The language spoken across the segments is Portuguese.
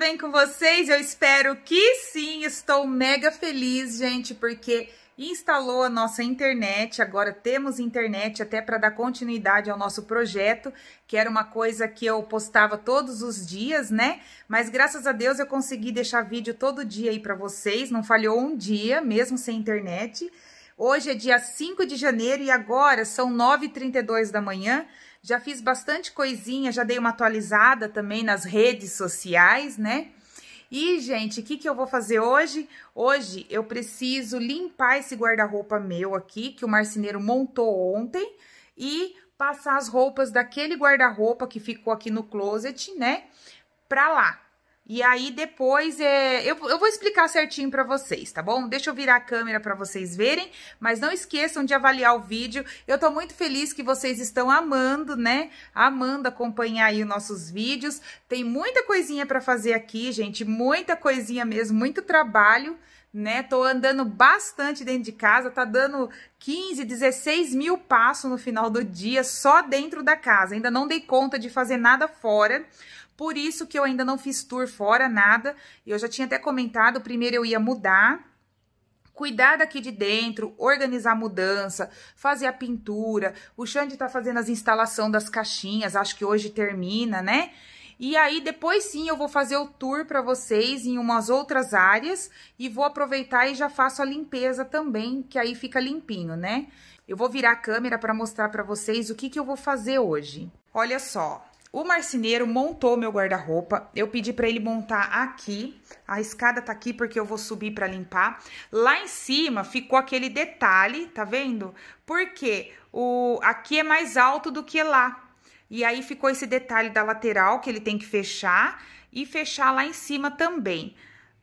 bem com vocês? Eu espero que sim. Estou mega feliz, gente, porque instalou a nossa internet. Agora temos internet até para dar continuidade ao nosso projeto, que era uma coisa que eu postava todos os dias, né? Mas graças a Deus eu consegui deixar vídeo todo dia aí para vocês. Não falhou um dia, mesmo sem internet. Hoje é dia 5 de janeiro e agora são 9h32 da manhã. Já fiz bastante coisinha, já dei uma atualizada também nas redes sociais, né? E, gente, o que, que eu vou fazer hoje? Hoje eu preciso limpar esse guarda-roupa meu aqui, que o marceneiro montou ontem, e passar as roupas daquele guarda-roupa que ficou aqui no closet, né, pra lá. E aí, depois, é, eu, eu vou explicar certinho para vocês, tá bom? Deixa eu virar a câmera para vocês verem, mas não esqueçam de avaliar o vídeo. Eu tô muito feliz que vocês estão amando, né? Amando acompanhar aí os nossos vídeos. Tem muita coisinha para fazer aqui, gente, muita coisinha mesmo, muito trabalho né? Tô andando bastante dentro de casa, tá dando 15, 16 mil passos no final do dia só dentro da casa. Ainda não dei conta de fazer nada fora, por isso que eu ainda não fiz tour fora, nada. Eu já tinha até comentado, primeiro eu ia mudar, cuidar daqui de dentro, organizar a mudança, fazer a pintura. O Xande tá fazendo as instalação das caixinhas, acho que hoje termina, né? E aí, depois sim, eu vou fazer o tour para vocês em umas outras áreas e vou aproveitar e já faço a limpeza também, que aí fica limpinho, né? Eu vou virar a câmera para mostrar para vocês o que, que eu vou fazer hoje. Olha só, o marceneiro montou meu guarda-roupa. Eu pedi para ele montar aqui. A escada tá aqui porque eu vou subir para limpar. Lá em cima ficou aquele detalhe, tá vendo? Porque o aqui é mais alto do que lá. E aí ficou esse detalhe da lateral que ele tem que fechar e fechar lá em cima também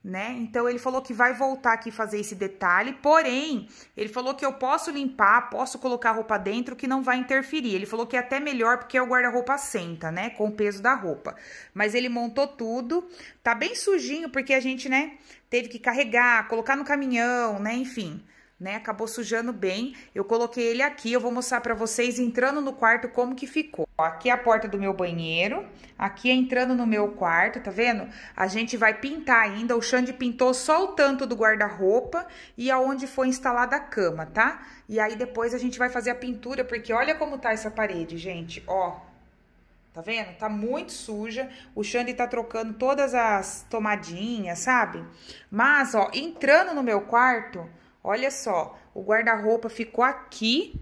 né? Então ele falou que vai voltar aqui fazer esse detalhe, porém, ele falou que eu posso limpar, posso colocar a roupa dentro que não vai interferir. Ele falou que é até melhor porque o guarda-roupa senta, né, com o peso da roupa. Mas ele montou tudo, tá bem sujinho porque a gente, né, teve que carregar, colocar no caminhão, né, enfim né? Acabou sujando bem. Eu coloquei ele aqui, eu vou mostrar para vocês entrando no quarto como que ficou. Ó, aqui é a porta do meu banheiro, aqui é entrando no meu quarto, tá vendo? A gente vai pintar ainda, o Xande pintou só o tanto do guarda-roupa e aonde foi instalada a cama, tá? E aí depois a gente vai fazer a pintura, porque olha como tá essa parede, gente, ó. Tá vendo? Tá muito suja. O Xande tá trocando todas as tomadinhas, sabe? Mas, ó, entrando no meu quarto, Olha só, o guarda-roupa ficou aqui,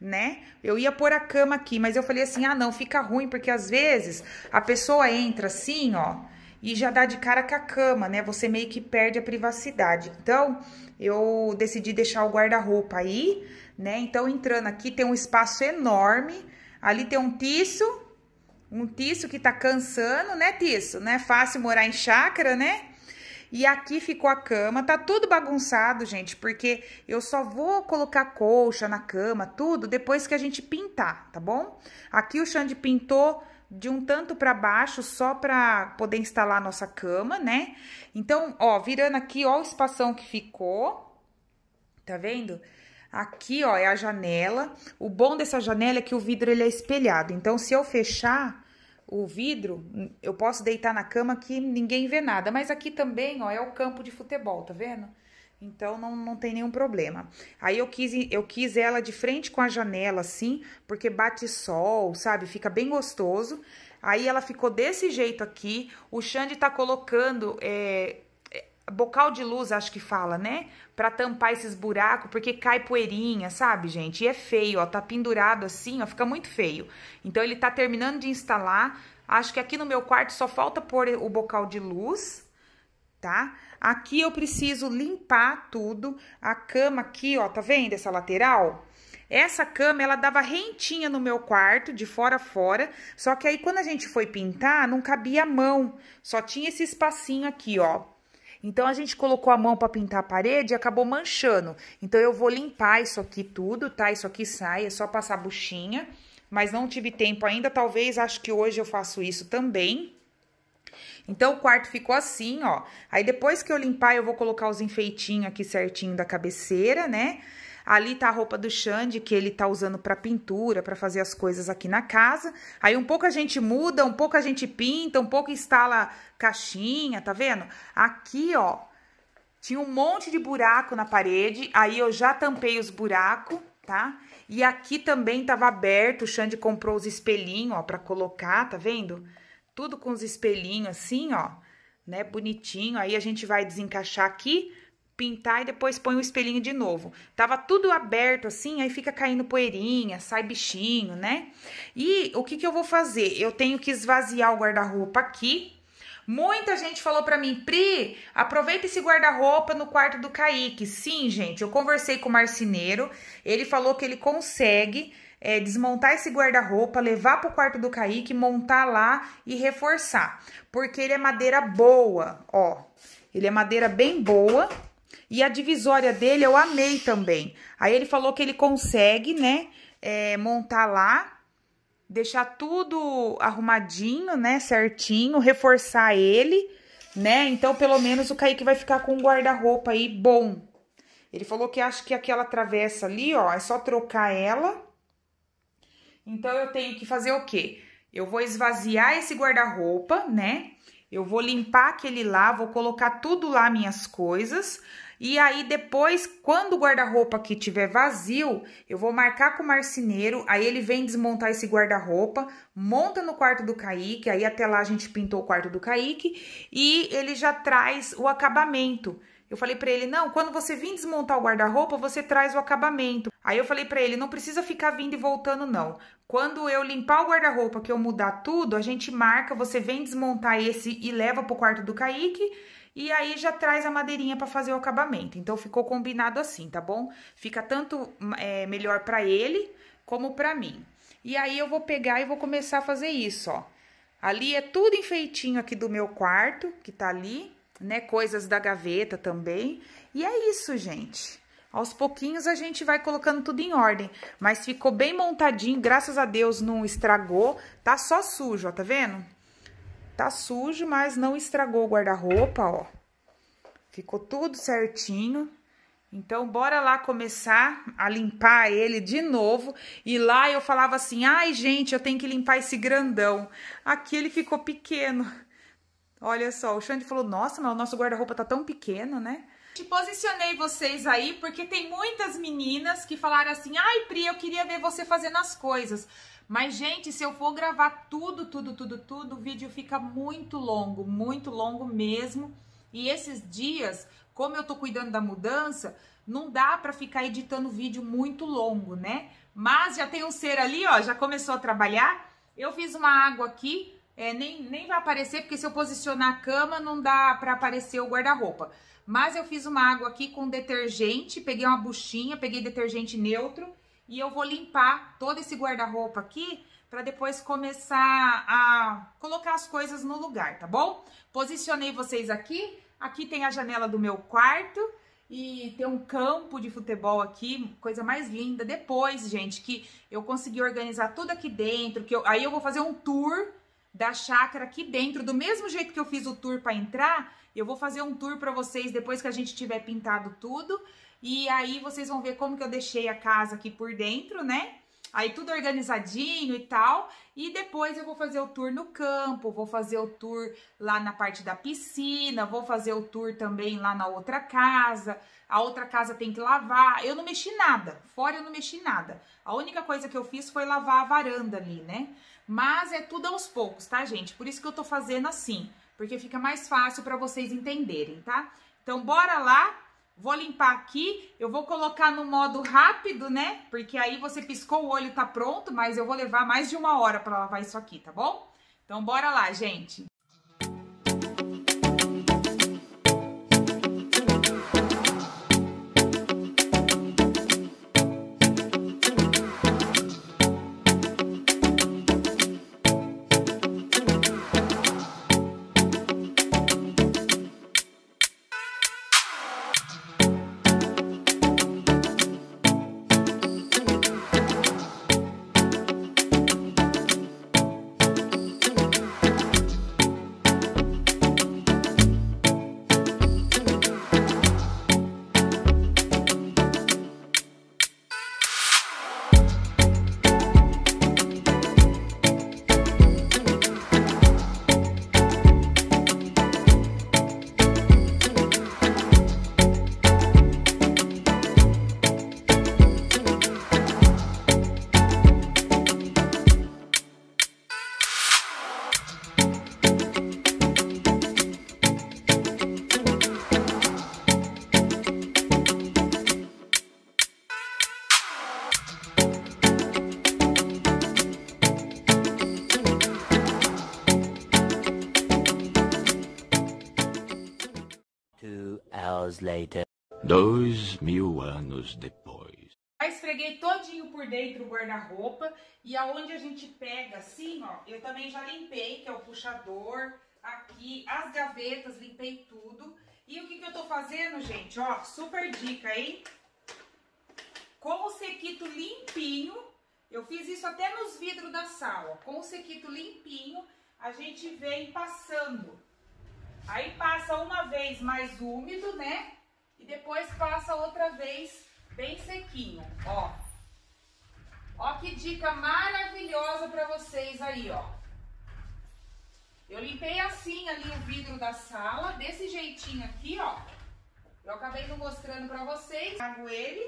né? Eu ia pôr a cama aqui, mas eu falei assim: ah, não, fica ruim, porque às vezes a pessoa entra assim, ó, e já dá de cara com a cama, né? Você meio que perde a privacidade. Então, eu decidi deixar o guarda-roupa aí, né? Então, entrando aqui, tem um espaço enorme. Ali tem um tiço, um tiço que tá cansando, né, tiço? Não é fácil morar em chácara, né? E aqui ficou a cama, tá tudo bagunçado, gente, porque eu só vou colocar colcha na cama, tudo, depois que a gente pintar, tá bom? Aqui o Xande pintou de um tanto para baixo só para poder instalar a nossa cama, né? Então, ó, virando aqui, ó o espação que ficou. Tá vendo? Aqui, ó, é a janela. O bom dessa janela é que o vidro ele é espelhado. Então, se eu fechar, o vidro, eu posso deitar na cama que ninguém vê nada. Mas aqui também, ó, é o campo de futebol, tá vendo? Então não, não tem nenhum problema. Aí eu quis, eu quis ela de frente com a janela, assim, porque bate sol, sabe? Fica bem gostoso. Aí ela ficou desse jeito aqui. O Xande tá colocando é, bocal de luz, acho que fala, né? Pra tampar esses buracos, porque cai poeirinha, sabe, gente? E é feio, ó, tá pendurado assim, ó, fica muito feio. Então, ele tá terminando de instalar. Acho que aqui no meu quarto só falta pôr o bocal de luz, tá? Aqui eu preciso limpar tudo. A cama aqui, ó, tá vendo essa lateral? Essa cama, ela dava rentinha no meu quarto, de fora a fora, só que aí quando a gente foi pintar, não cabia a mão, só tinha esse espacinho aqui, ó, então a gente colocou a mão para pintar a parede e acabou manchando. Então eu vou limpar isso aqui tudo, tá? Isso aqui sai, é só passar a buchinha. Mas não tive tempo ainda, talvez acho que hoje eu faço isso também. Então o quarto ficou assim, ó. Aí depois que eu limpar, eu vou colocar os enfeitinhos aqui certinho da cabeceira, né? Ali tá a roupa do Xande que ele tá usando para pintura, para fazer as coisas aqui na casa. Aí um pouco a gente muda, um pouco a gente pinta, um pouco instala caixinha, tá vendo? Aqui, ó, tinha um monte de buraco na parede, aí eu já tampei os buracos, tá? E aqui também tava aberto, o Xande comprou os espelhinhos, ó, pra colocar, tá vendo? Tudo com os espelhinhos assim, ó, né, bonitinho. Aí a gente vai desencaixar aqui, pintar e depois põe o espelhinho de novo. Tava tudo aberto assim, aí fica caindo poeirinha, sai bichinho, né? E o que que eu vou fazer? Eu tenho que esvaziar o guarda-roupa aqui. Muita gente falou para mim, Pri, aproveita esse guarda-roupa no quarto do Kaique. Sim, gente, eu conversei com o marceneiro, ele falou que ele consegue é, desmontar esse guarda-roupa, levar para o quarto do Kaique, montar lá e reforçar. Porque ele é madeira boa, ó. Ele é madeira bem boa, e a divisória dele eu amei também. Aí ele falou que ele consegue, né, é, montar lá, deixar tudo arrumadinho, né, certinho, reforçar ele, né? Então, pelo menos o Kaique vai ficar com um guarda-roupa aí bom. Ele falou que acho que aquela travessa ali, ó, é só trocar ela. Então, eu tenho que fazer o quê? Eu vou esvaziar esse guarda-roupa, né? Eu vou limpar aquele lá, vou colocar tudo lá minhas coisas. E aí, depois, quando o guarda-roupa aqui tiver vazio, eu vou marcar com o marceneiro, aí ele vem desmontar esse guarda-roupa, monta no quarto do Kaique, aí até lá a gente pintou o quarto do Kaique, e ele já traz o acabamento. Eu falei para ele: "Não, quando você vir desmontar o guarda-roupa, você traz o acabamento". Aí eu falei para ele: "Não precisa ficar vindo e voltando não. Quando eu limpar o guarda-roupa, que eu mudar tudo, a gente marca, você vem desmontar esse e leva pro quarto do Kaique e aí já traz a madeirinha para fazer o acabamento. Então ficou combinado assim, tá bom? Fica tanto é, melhor para ele como para mim. E aí eu vou pegar e vou começar a fazer isso, ó. Ali é tudo enfeitinho aqui do meu quarto, que tá ali, né? Coisas da gaveta também. E é isso, gente. Aos pouquinhos a gente vai colocando tudo em ordem, mas ficou bem montadinho, graças a Deus não estragou, tá só sujo, ó, tá vendo? Tá sujo, mas não estragou o guarda-roupa, ó. Ficou tudo certinho. Então, bora lá começar a limpar ele de novo. E lá eu falava assim: ai, gente, eu tenho que limpar esse grandão. Aqui ele ficou pequeno. Olha só, o Xande falou: nossa, mas o nosso guarda-roupa tá tão pequeno, né? Te posicionei vocês aí porque tem muitas meninas que falaram assim: ai, Pri, eu queria ver você fazendo as coisas. Mas, gente, se eu for gravar tudo, tudo, tudo, tudo, o vídeo fica muito longo, muito longo mesmo. E esses dias, como eu tô cuidando da mudança, não dá para ficar editando vídeo muito longo, né? Mas já tem um ser ali, ó, já começou a trabalhar. Eu fiz uma água aqui, é, nem, nem vai aparecer, porque se eu posicionar a cama, não dá para aparecer o guarda-roupa. Mas eu fiz uma água aqui com detergente, peguei uma buchinha, peguei detergente neutro e eu vou limpar todo esse guarda-roupa aqui para depois começar a colocar as coisas no lugar, tá bom? Posicionei vocês aqui, aqui tem a janela do meu quarto e tem um campo de futebol aqui, coisa mais linda. Depois, gente, que eu consegui organizar tudo aqui dentro, que eu, aí eu vou fazer um tour da chácara aqui dentro, do mesmo jeito que eu fiz o tour para entrar, eu vou fazer um tour para vocês depois que a gente tiver pintado tudo e aí vocês vão ver como que eu deixei a casa aqui por dentro, né? Aí tudo organizadinho e tal. E depois eu vou fazer o tour no campo, vou fazer o tour lá na parte da piscina, vou fazer o tour também lá na outra casa. A outra casa tem que lavar. Eu não mexi nada, fora eu não mexi nada. A única coisa que eu fiz foi lavar a varanda ali, né? Mas é tudo aos poucos, tá, gente? Por isso que eu tô fazendo assim, porque fica mais fácil para vocês entenderem, tá? Então bora lá Vou limpar aqui, eu vou colocar no modo rápido, né? Porque aí você piscou o olho, tá pronto, mas eu vou levar mais de uma hora pra lavar isso aqui, tá bom? Então, bora lá, gente! hours later. Dois mil anos depois. Aí esfreguei todinho por dentro o guarda-roupa e aonde a gente pega assim, ó, eu também já limpei, que é o puxador, aqui, as gavetas, limpei tudo. E o que que eu tô fazendo, gente? Ó, super dica, hein? Com o sequito limpinho, eu fiz isso até nos vidros da sala, com o sequito limpinho, a gente vem passando Aí passa uma vez mais úmido, né? E depois passa outra vez bem sequinho, ó. Ó que dica maravilhosa para vocês aí, ó. Eu limpei assim ali o vidro da sala, desse jeitinho aqui, ó. Eu acabei não mostrando para vocês. Pago ele.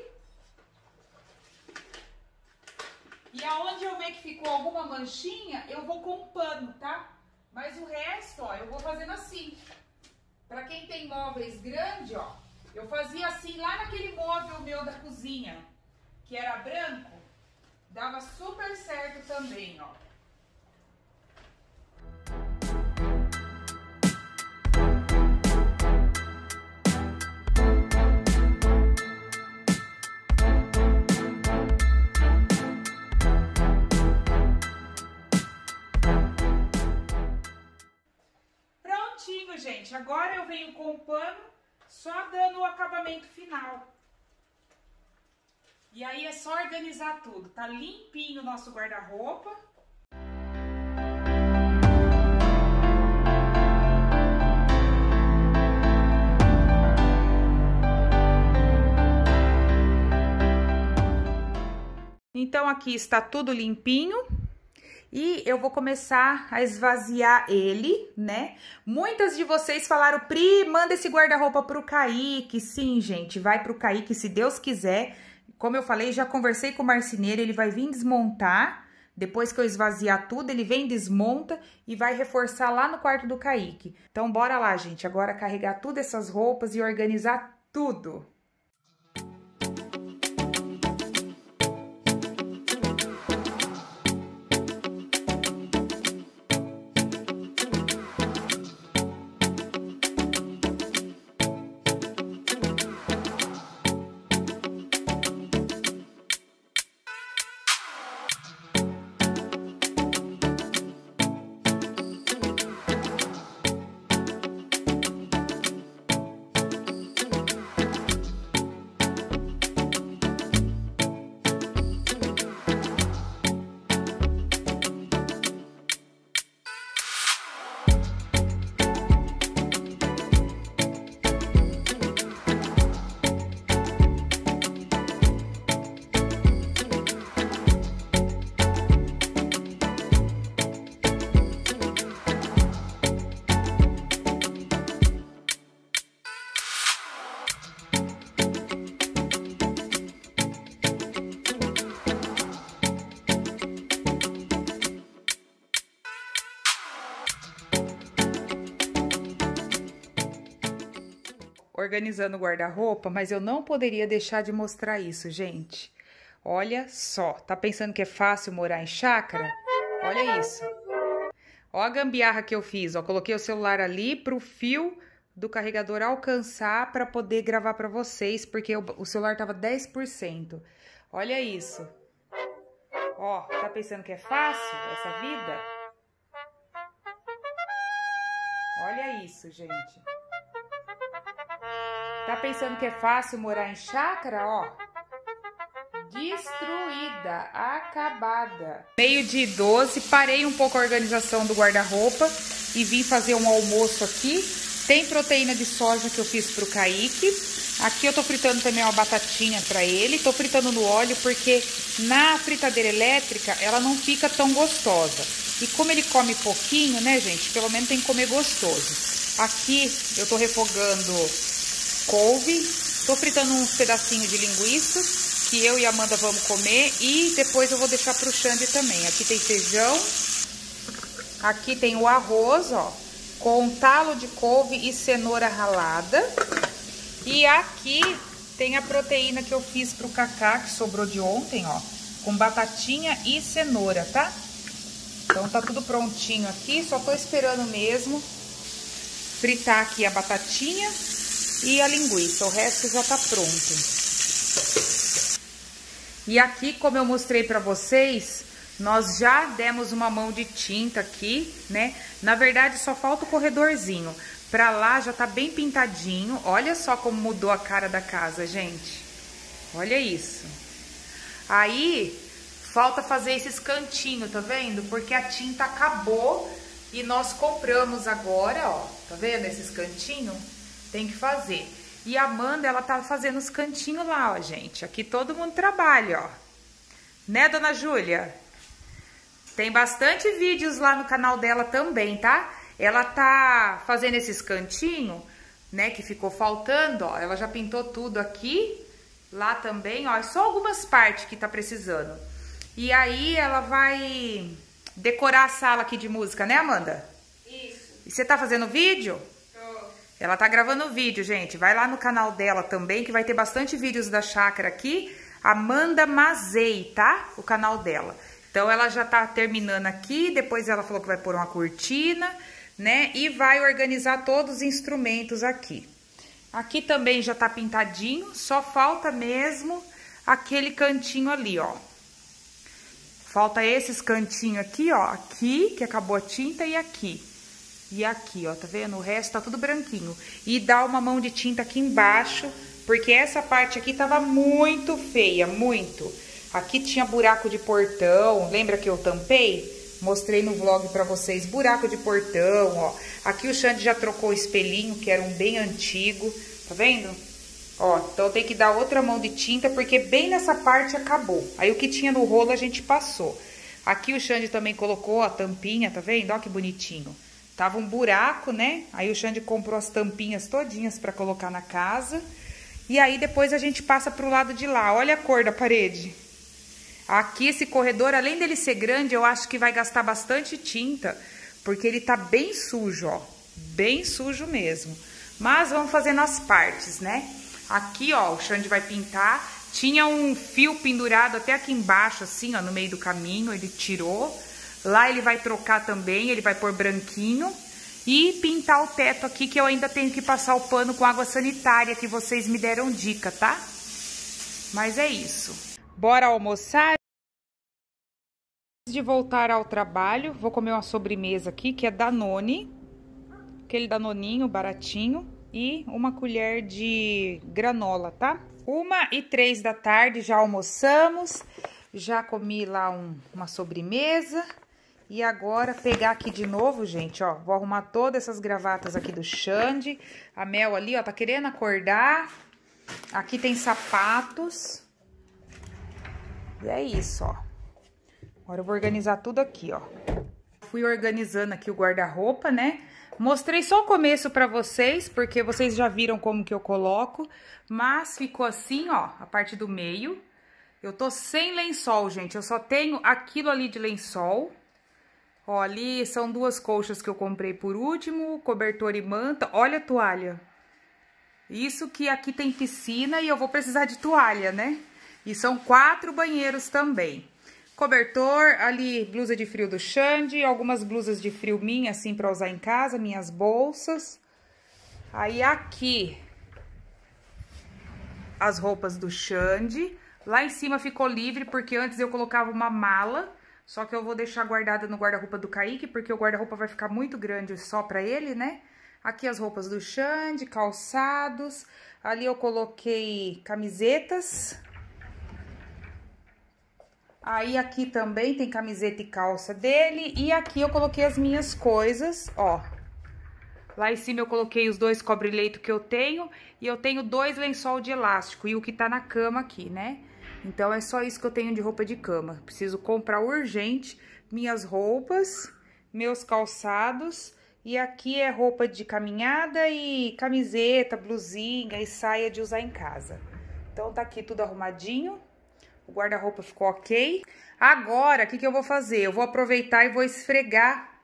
E aonde eu ver que ficou alguma manchinha, eu vou com um pano, tá? Mas o resto, ó, eu vou fazendo assim. Pra quem tem móveis grande, ó, eu fazia assim lá naquele móvel meu da cozinha, que era branco, dava super certo também, ó. gente, agora eu venho com o pano só dando o acabamento final. E aí é só organizar tudo. Tá limpinho o nosso guarda-roupa. Então aqui está tudo limpinho e eu vou começar a esvaziar ele, né? Muitas de vocês falaram, Pri, manda esse guarda-roupa pro Kaique. Sim, gente, vai pro Kaique se Deus quiser. Como eu falei, já conversei com o marceneiro, ele vai vir desmontar. Depois que eu esvaziar tudo, ele vem, desmonta e vai reforçar lá no quarto do Kaique. Então, bora lá, gente, agora carregar todas essas roupas e organizar tudo. organizando o guarda-roupa, mas eu não poderia deixar de mostrar isso, gente. Olha só, tá pensando que é fácil morar em chácara? Olha isso. Ó a gambiarra que eu fiz, ó, coloquei o celular ali pro fio do carregador alcançar para poder gravar para vocês, porque eu, o celular tava 10%. Olha isso. Ó, tá pensando que é fácil essa vida? Olha isso, gente. Tá pensando que é fácil morar em chácara, ó? Destruída, acabada. Meio de 12, parei um pouco a organização do guarda-roupa e vim fazer um almoço aqui. Tem proteína de soja que eu fiz pro Kaique. Aqui eu tô fritando também uma batatinha para ele. Tô fritando no óleo porque na fritadeira elétrica ela não fica tão gostosa. E como ele come pouquinho, né, gente? Pelo menos tem que comer gostoso. Aqui eu tô refogando couve. Tô fritando uns pedacinhos de linguiça que eu e a Amanda vamos comer e depois eu vou deixar pro Xande também. Aqui tem feijão, aqui tem o arroz, ó, com um talo de couve e cenoura ralada. E aqui tem a proteína que eu fiz pro Cacá, que sobrou de ontem, ó, com batatinha e cenoura, tá? Então tá tudo prontinho aqui, só tô esperando mesmo fritar aqui a batatinha e a linguiça, o resto já tá pronto. E aqui, como eu mostrei pra vocês, nós já demos uma mão de tinta aqui, né? Na verdade, só falta o corredorzinho. Pra lá já tá bem pintadinho. Olha só como mudou a cara da casa, gente. Olha isso. Aí, falta fazer esses cantinhos, tá vendo? Porque a tinta acabou e nós compramos agora, ó. Tá vendo esses cantinhos? tem que fazer. E a Amanda, ela tá fazendo os cantinhos lá, ó, gente. Aqui todo mundo trabalha, ó. Né, dona Júlia? Tem bastante vídeos lá no canal dela também, tá? Ela tá fazendo esses cantinhos, né, que ficou faltando, ó. Ela já pintou tudo aqui, lá também, ó. É só algumas partes que tá precisando. E aí ela vai decorar a sala aqui de música, né, Amanda? Isso. E você tá fazendo vídeo? Ela tá gravando vídeo, gente. Vai lá no canal dela também, que vai ter bastante vídeos da chácara aqui. Amanda Mazei, tá? O canal dela. Então, ela já tá terminando aqui. Depois ela falou que vai pôr uma cortina, né? E vai organizar todos os instrumentos aqui. Aqui também já tá pintadinho. Só falta mesmo aquele cantinho ali, ó. Falta esses cantinhos aqui, ó. Aqui, que acabou a tinta, e aqui. E aqui, ó, tá vendo? O resto tá tudo branquinho. E dá uma mão de tinta aqui embaixo, porque essa parte aqui tava muito feia, muito. Aqui tinha buraco de portão, lembra que eu tampei? Mostrei no vlog pra vocês, buraco de portão, ó. Aqui o Xande já trocou o espelhinho, que era um bem antigo, tá vendo? Ó, então tem que dar outra mão de tinta, porque bem nessa parte acabou. Aí o que tinha no rolo a gente passou. Aqui o Xande também colocou a tampinha, tá vendo? Ó que bonitinho. Tava um buraco, né? Aí o Xande comprou as tampinhas todinhas para colocar na casa. E aí depois a gente passa pro lado de lá. Olha a cor da parede. Aqui esse corredor, além dele ser grande, eu acho que vai gastar bastante tinta, porque ele tá bem sujo, ó. Bem sujo mesmo. Mas vamos fazendo as partes, né? Aqui, ó, o Xande vai pintar. Tinha um fio pendurado até aqui embaixo, assim, ó, no meio do caminho. Ele tirou. Lá ele vai trocar também, ele vai pôr branquinho. E pintar o teto aqui, que eu ainda tenho que passar o pano com água sanitária, que vocês me deram dica, tá? Mas é isso. Bora almoçar? Antes de voltar ao trabalho, vou comer uma sobremesa aqui, que é Danone. Aquele Danoninho baratinho. E uma colher de granola, tá? Uma e três da tarde, já almoçamos. Já comi lá um, uma sobremesa. E agora, pegar aqui de novo, gente, ó. Vou arrumar todas essas gravatas aqui do Xande. A Mel ali, ó, tá querendo acordar. Aqui tem sapatos. E é isso, ó. Agora eu vou organizar tudo aqui, ó. Fui organizando aqui o guarda-roupa, né? Mostrei só o começo pra vocês, porque vocês já viram como que eu coloco. Mas ficou assim, ó, a parte do meio. Eu tô sem lençol, gente. Eu só tenho aquilo ali de lençol. Ó, ali são duas colchas que eu comprei por último, cobertor e manta. Olha a toalha. Isso que aqui tem piscina e eu vou precisar de toalha, né? E são quatro banheiros também. Cobertor, ali blusa de frio do Xande, algumas blusas de frio minha, assim, pra usar em casa, minhas bolsas. Aí aqui, as roupas do Xande. Lá em cima ficou livre, porque antes eu colocava uma mala só que eu vou deixar guardada no guarda-roupa do Kaique, porque o guarda-roupa vai ficar muito grande só pra ele, né? Aqui as roupas do Xande, calçados. Ali eu coloquei camisetas. Aí aqui também tem camiseta e calça dele. E aqui eu coloquei as minhas coisas, ó. Lá em cima eu coloquei os dois cobre-leito que eu tenho. E eu tenho dois lençol de elástico e o que tá na cama aqui, né? Então, é só isso que eu tenho de roupa de cama. Preciso comprar urgente minhas roupas, meus calçados. E aqui é roupa de caminhada e camiseta, blusinha e saia de usar em casa. Então, tá aqui tudo arrumadinho. O guarda-roupa ficou ok. Agora, o que, que eu vou fazer? Eu vou aproveitar e vou esfregar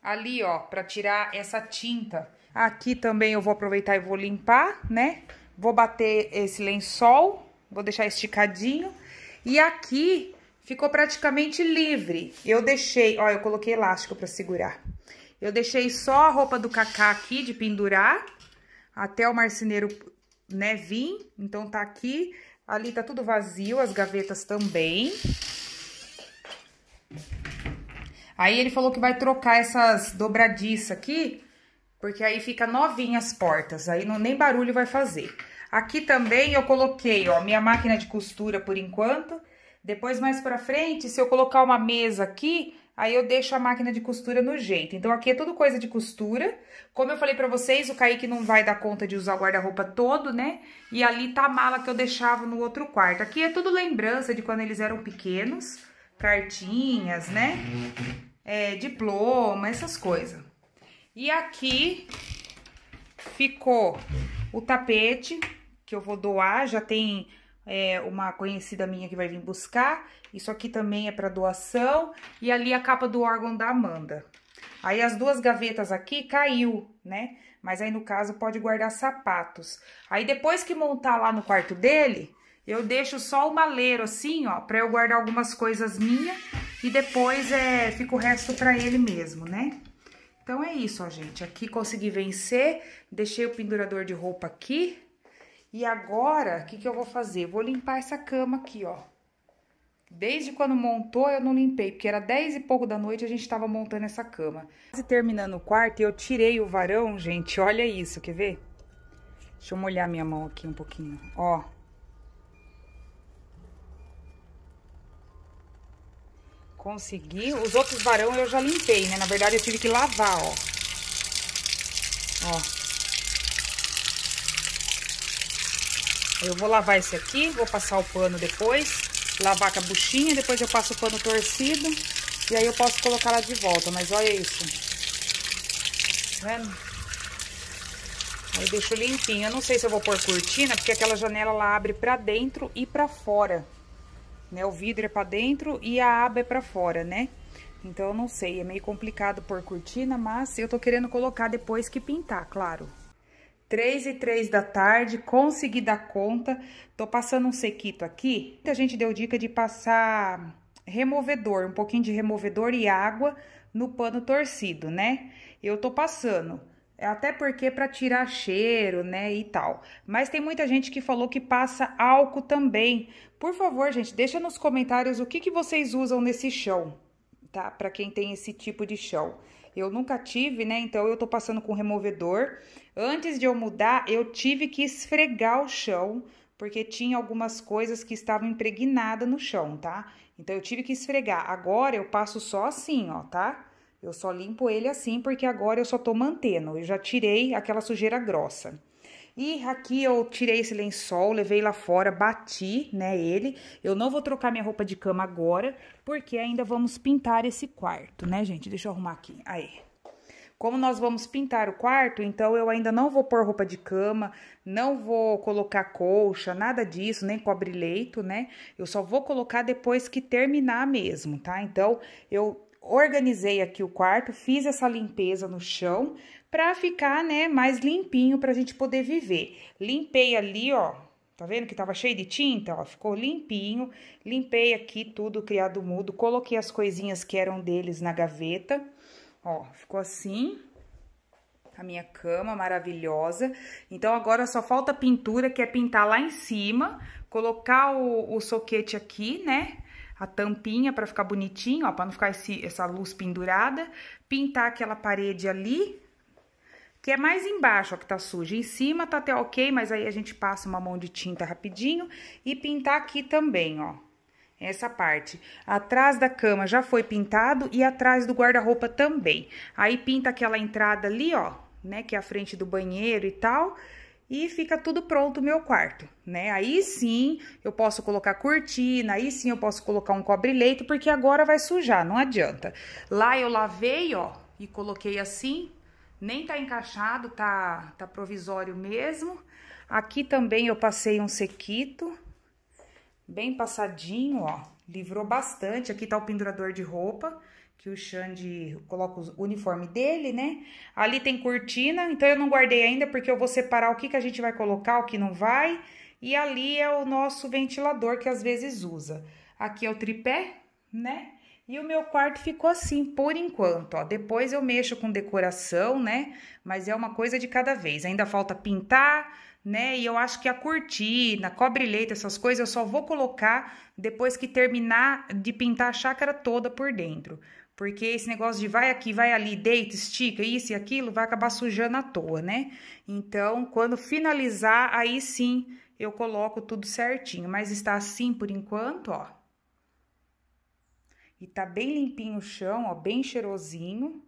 ali, ó, pra tirar essa tinta. Aqui também eu vou aproveitar e vou limpar, né? Vou bater esse lençol Vou deixar esticadinho. E aqui ficou praticamente livre. Eu deixei, ó, eu coloquei elástico para segurar. Eu deixei só a roupa do Cacá aqui de pendurar, até o marceneiro, né, vir. Então tá aqui, ali tá tudo vazio, as gavetas também. Aí ele falou que vai trocar essas dobradiças aqui, porque aí fica novinha as portas, aí não, nem barulho vai fazer. Aqui também eu coloquei, ó, minha máquina de costura por enquanto. Depois, mais pra frente, se eu colocar uma mesa aqui, aí eu deixo a máquina de costura no jeito. Então, aqui é tudo coisa de costura. Como eu falei pra vocês, o Kaique não vai dar conta de usar o guarda-roupa todo, né? E ali tá a mala que eu deixava no outro quarto. Aqui é tudo lembrança de quando eles eram pequenos. Cartinhas, né? É, diploma, essas coisas. E aqui ficou o tapete que eu vou doar, já tem é, uma conhecida minha que vai vir buscar. Isso aqui também é para doação. E ali a capa do órgão da Amanda. Aí as duas gavetas aqui caiu, né? Mas aí no caso pode guardar sapatos. Aí depois que montar lá no quarto dele, eu deixo só o maleiro assim, ó, para eu guardar algumas coisas minhas e depois é, fica o resto para ele mesmo, né? Então é isso, ó, gente. Aqui consegui vencer, deixei o pendurador de roupa aqui, e agora, o que, que eu vou fazer? Vou limpar essa cama aqui, ó. Desde quando montou, eu não limpei, porque era 10 e pouco da noite a gente estava montando essa cama. Quase terminando o quarto, eu tirei o varão, gente. Olha isso, quer ver? Deixa eu molhar minha mão aqui um pouquinho, ó. Consegui. Os outros varão eu já limpei, né? Na verdade, eu tive que lavar, ó. Ó. Eu vou lavar esse aqui, vou passar o pano depois, lavar com a buchinha, depois eu passo o pano torcido e aí eu posso colocar ela de volta, mas olha isso. Tá vendo? Aí deixo limpinho. Eu não sei se eu vou pôr cortina, porque aquela janela lá abre pra dentro e pra fora. Né? O vidro é pra dentro e a aba é pra fora, né? Então eu não sei, é meio complicado pôr cortina, mas eu tô querendo colocar depois que pintar, claro. 3 e 3 da tarde, consegui dar conta. Tô passando um sequito aqui. Muita gente deu dica de passar removedor, um pouquinho de removedor e água no pano torcido, né? Eu tô passando. É até porque para tirar cheiro, né, e tal. Mas tem muita gente que falou que passa álcool também. Por favor, gente, deixa nos comentários o que, que vocês usam nesse chão, tá? Para quem tem esse tipo de chão. Eu nunca tive, né? Então eu tô passando com removedor. Antes de eu mudar, eu tive que esfregar o chão, porque tinha algumas coisas que estavam impregnadas no chão, tá? Então eu tive que esfregar. Agora eu passo só assim, ó, tá? Eu só limpo ele assim, porque agora eu só tô mantendo. Eu já tirei aquela sujeira grossa. E aqui eu tirei esse lençol, levei lá fora, bati, né, ele. Eu não vou trocar minha roupa de cama agora, porque ainda vamos pintar esse quarto, né, gente? Deixa eu arrumar aqui. Aí. Como nós vamos pintar o quarto, então eu ainda não vou pôr roupa de cama, não vou colocar colcha, nada disso, nem cobre-leito, né? Eu só vou colocar depois que terminar mesmo, tá? Então, eu organizei aqui o quarto, fiz essa limpeza no chão, para ficar, né, mais limpinho para a gente poder viver. Limpei ali, ó, Tá vendo que tava cheio de tinta? Ó, ficou limpinho. Limpei aqui tudo, criado mudo. Coloquei as coisinhas que eram deles na gaveta. Ó, ficou assim. A minha cama maravilhosa. Então, agora só falta pintura, que é pintar lá em cima. Colocar o, o soquete aqui, né? A tampinha para ficar bonitinho, ó, pra não ficar esse, essa luz pendurada. Pintar aquela parede ali, que é mais embaixo ó, que tá sujo. Em cima tá até ok, mas aí a gente passa uma mão de tinta rapidinho e pintar aqui também, ó. Essa parte. Atrás da cama já foi pintado e atrás do guarda-roupa também. Aí pinta aquela entrada ali, ó, né, que é a frente do banheiro e tal. E fica tudo pronto o meu quarto, né? Aí sim eu posso colocar cortina, aí sim eu posso colocar um cobre-leito, porque agora vai sujar, não adianta. Lá eu lavei, ó, e coloquei assim, nem tá encaixado, tá, tá provisório mesmo. Aqui também eu passei um sequito, bem passadinho, ó, livrou bastante. Aqui tá o pendurador de roupa, que o Xande coloca o uniforme dele, né? Ali tem cortina, então eu não guardei ainda, porque eu vou separar o que, que a gente vai colocar, o que não vai. E ali é o nosso ventilador, que às vezes usa. Aqui é o tripé, né? E o meu quarto ficou assim por enquanto, ó. Depois eu mexo com decoração, né? Mas é uma coisa de cada vez. Ainda falta pintar, né? E eu acho que a cortina, cobre-leito, essas coisas eu só vou colocar depois que terminar de pintar a chácara toda por dentro. Porque esse negócio de vai aqui, vai ali, deita, estica, isso e aquilo, vai acabar sujando à toa, né? Então, quando finalizar, aí sim eu coloco tudo certinho. Mas está assim por enquanto, ó. E tá bem limpinho o chão, ó, bem cheirosinho.